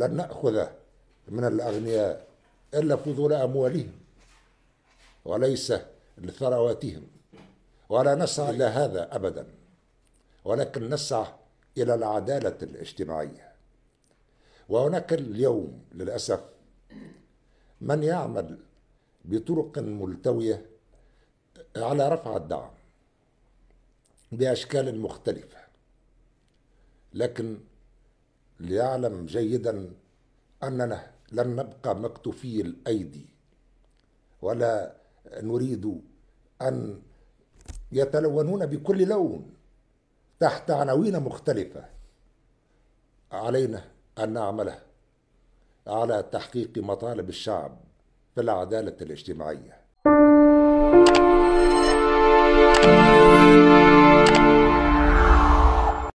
لن نأخذه من الأغنياء إلا فضول أموالهم وليس لثرواتهم ولا نسعى إلى هذا أبدا ولكن نسعى إلى العدالة الاجتماعية وهناك اليوم للأسف من يعمل بطرق ملتوية على رفع الدعم بأشكال مختلفة لكن ليعلم جيدا أننا لن نبقى مكتوفي الأيدي ولا نريد أن يتلونون بكل لون تحت عناوين مختلفة علينا أن نعمل على تحقيق مطالب الشعب في العدالة الاجتماعية